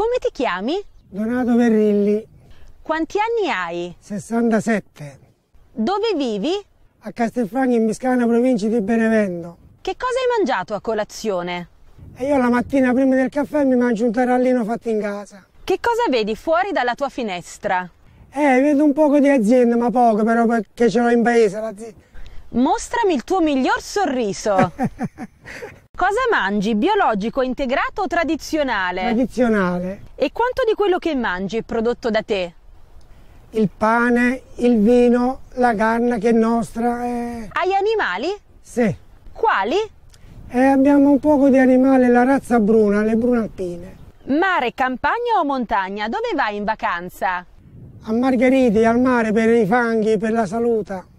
Come ti chiami? Donato Verrilli. Quanti anni hai? 67. Dove vivi? A Castelfranchi in Miscana, provincia di Benevento. Che cosa hai mangiato a colazione? E io la mattina prima del caffè mi mangio un tarallino fatto in casa. Che cosa vedi fuori dalla tua finestra? Eh, vedo un poco di azienda, ma poco, però perché ce l'ho in paese l'azienda. Mostrami il tuo miglior sorriso. Cosa mangi? Biologico, integrato o tradizionale? Tradizionale. E quanto di quello che mangi è prodotto da te? Il pane, il vino, la carne che è nostra. Eh... Hai animali? Sì. Quali? Eh, abbiamo un poco di animale, la razza bruna, le brune alpine. Mare, campagna o montagna? Dove vai in vacanza? A Margheriti, al mare, per i fanghi, per la salute.